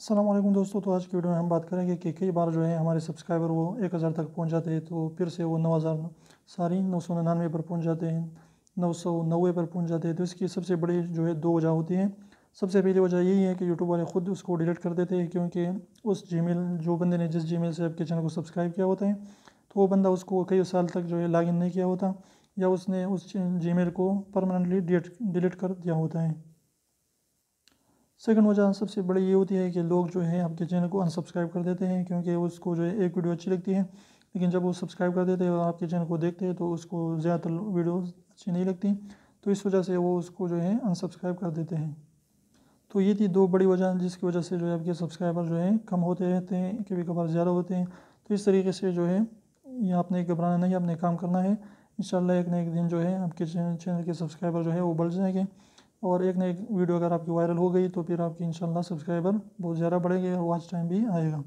असलम दोस्तों तो आज की वीडियो में हम बात करेंगे कि कई बार जो है हमारे सब्सक्राइबर वो एक हज़ार तक पहुंच जाते हैं तो फिर से वो नौ हज़ार सारी नौ सौ निन्यानवे पर पहुंच जाते हैं नौ सौ नब्बे पर पहुंच जाते हैं तो इसकी सबसे बड़ी जो है दो वजह होती है सबसे पहली वजह यही है कि यूट्यूब वाले ख़ुद उसको डिलीट कर देते हैं क्योंकि उस जी जो बंदे ने जिस जी से आपके चैनल को सब्सक्राइब किया होता है तो वो बंदा उसको कई साल तक जो है लॉग नहीं किया होता या उसने उस जी को परमानेंटली डिलीट कर दिया होता है सेकंड वजह सबसे बड़ी ये होती है कि लोग जो हैं आपके चैनल को अनसब्सक्राइब कर देते हैं क्योंकि उसको जो है एक वीडियो अच्छी लगती है लेकिन जब वो सब्सक्राइब कर देते हैं और आपके चैनल को देखते हैं तो उसको ज़्यादातर वीडियो अच्छी नहीं लगती तो इस वजह से वो उसको जो है अनसब्सक्राइब कर देते हैं तो ये थी दो बड़ी वजह जिसकी वजह से जो है आपके सब्सक्राइबर जो है कम होते रहते हैं कभी कभार ज़्यादा होते हैं तो इस तरीके से जो है ये आपने घबराना नहीं आपने काम करना है इन एक ना एक दिन जो है आपके चैनल के सब्सक्राइबर जो है वो बढ़ जाएंगे और एक ना एक वीडियो अगर आपकी वायरल हो गई तो फिर आपकी इन सब्सक्राइबर बहुत ज़्यादा बढ़ेंगे और वॉच टाइम भी आएगा